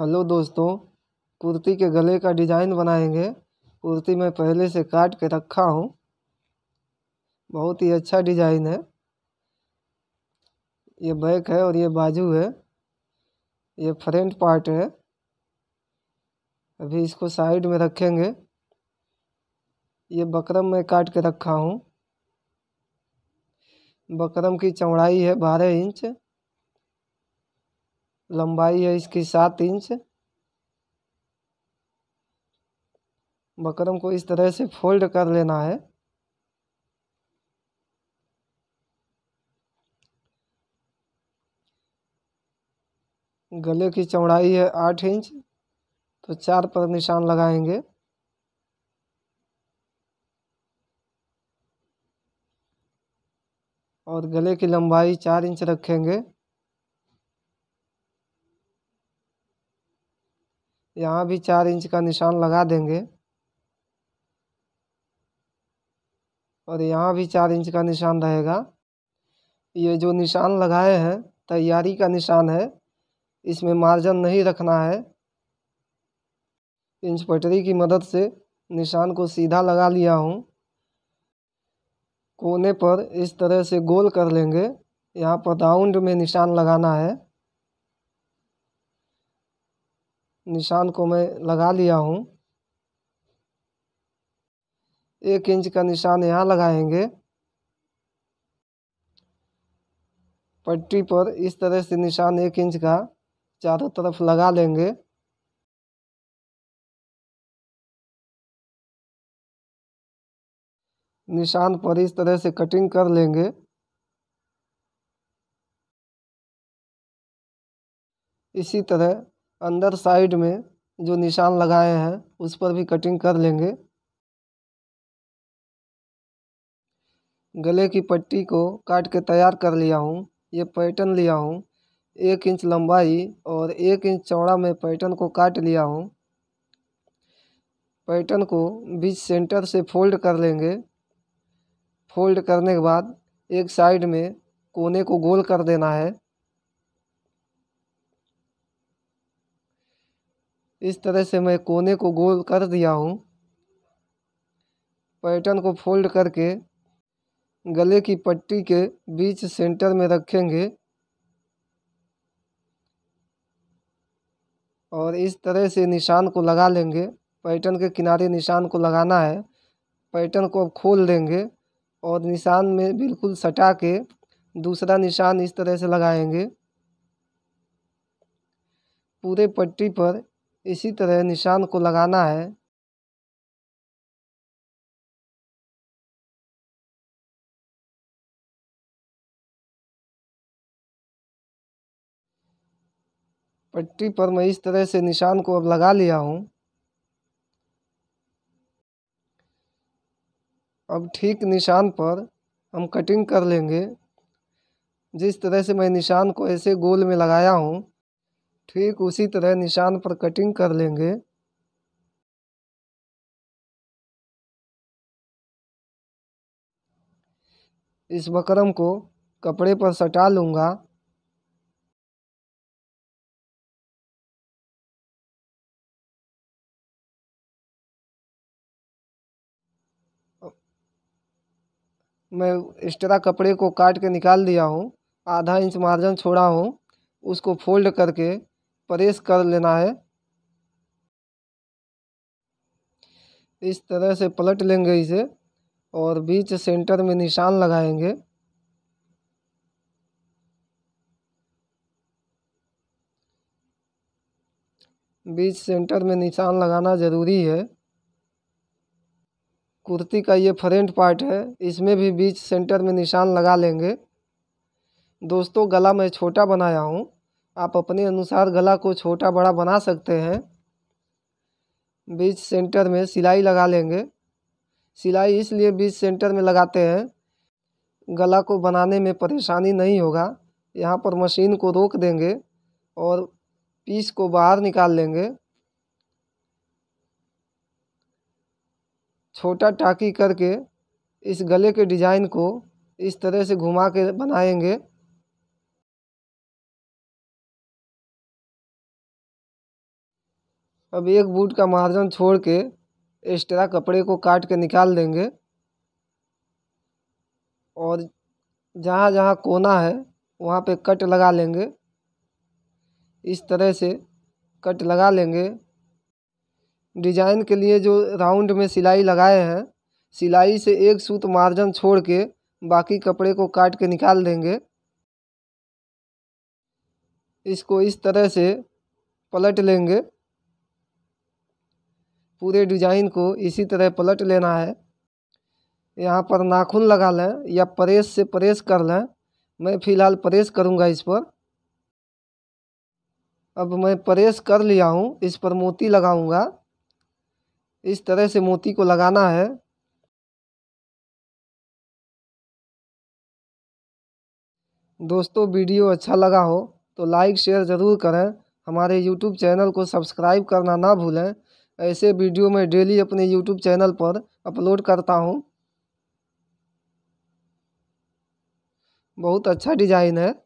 hello दोस्तों कुर्ती के गले का डिजाइन बनाएंगे कुर्ती मैं पहले से काट के रखा हूँ बहुत ही अच्छा डिजाइन है ये बैक है और ये बाजू है ये फ्रंट पार्ट है अभी इसको साइड में रखेंगे ये बकरम मैं काट के रखा हूँ बकरम की चौड़ाई है बारह इंच लंबाई है इसकी सात इंच बकरम को इस तरह से फोल्ड कर लेना है गले की चौड़ाई है आठ इंच तो चार पर निशान लगाएंगे और गले की लंबाई चार इंच रखेंगे यहाँ भी चार इंच का निशान लगा देंगे और यहाँ भी चार इंच का निशान रहेगा ये जो निशान लगाए हैं तैयारी का निशान है इसमें मार्जन नहीं रखना है इंच पटरी की मदद से निशान को सीधा लगा लिया हूँ कोने पर इस तरह से गोल कर लेंगे यहाँ पर राउंड में निशान लगाना है निशान को मैं लगा लिया हूँ एक इंच का निशान यहाँ लगाएंगे पट्टी पर इस तरह से निशान एक इंच का चारों तरफ लगा लेंगे निशान पर इस तरह से कटिंग कर लेंगे इसी तरह अंदर साइड में जो निशान लगाए हैं उस पर भी कटिंग कर लेंगे गले की पट्टी को काट के तैयार कर लिया हूँ ये पैटर्न लिया हूँ एक इंच लंबाई और एक इंच चौड़ा में पैटर्न को काट लिया हूँ पैटर्न को बीच सेंटर से फोल्ड कर लेंगे फोल्ड करने के बाद एक साइड में कोने को गोल कर देना है इस तरह से मैं कोने को गोल कर दिया हूँ पैटर्न को फोल्ड करके गले की पट्टी के बीच सेंटर में रखेंगे और इस तरह से निशान को लगा लेंगे पैटर्न के किनारे निशान को लगाना है पैटर्न को अब खोल देंगे और निशान में बिल्कुल सटा के दूसरा निशान इस तरह से लगाएंगे पूरे पट्टी पर इसी तरह निशान को लगाना है पट्टी पर मैं इस तरह से निशान को अब लगा लिया हूँ अब ठीक निशान पर हम कटिंग कर लेंगे जिस तरह से मैं निशान को ऐसे गोल में लगाया हूँ ठीक उसी तरह निशान पर कटिंग कर लेंगे इस बकरम को कपड़े पर सटा लूँगा मैं एक्स्ट्रा कपड़े को काट के निकाल दिया हूँ आधा इंच मार्जिन छोड़ा हूँ उसको फोल्ड करके प्रेस कर लेना है इस तरह से पलट लेंगे इसे और बीच सेंटर में निशान लगाएंगे बीच सेंटर में निशान लगाना ज़रूरी है कुर्ती का ये फ्रंट पार्ट है इसमें भी बीच सेंटर में निशान लगा लेंगे दोस्तों गला मैं छोटा बनाया हूँ आप अपने अनुसार गला को छोटा बड़ा बना सकते हैं बीच सेंटर में सिलाई लगा लेंगे सिलाई इसलिए बीच सेंटर में लगाते हैं गला को बनाने में परेशानी नहीं होगा यहाँ पर मशीन को रोक देंगे और पीस को बाहर निकाल लेंगे छोटा टाकी करके इस गले के डिज़ाइन को इस तरह से घुमा के बनाएंगे अब एक बूट का मार्जन छोड़ के एक्स्ट्रा कपड़े को काट के निकाल देंगे और जहाँ जहाँ कोना है वहाँ पे कट लगा लेंगे इस तरह से कट लगा लेंगे डिजाइन के लिए जो राउंड में सिलाई लगाए हैं सिलाई से एक सूत मार्जन छोड़ के बाकी कपड़े को काट के निकाल देंगे इसको इस तरह से पलट लेंगे पूरे डिजाइन को इसी तरह पलट लेना है यहाँ पर नाखून लगा लें या प्रेस से प्रेस कर लें मैं फ़िलहाल प्रेस करूँगा इस पर अब मैं प्रेस कर लिया हूँ इस पर मोती लगाऊँगा इस तरह से मोती को लगाना है दोस्तों वीडियो अच्छा लगा हो तो लाइक शेयर ज़रूर करें हमारे यूट्यूब चैनल को सब्सक्राइब करना ना भूलें ऐसे वीडियो मैं डेली अपने यूट्यूब चैनल पर अपलोड करता हूँ बहुत अच्छा डिजाइन है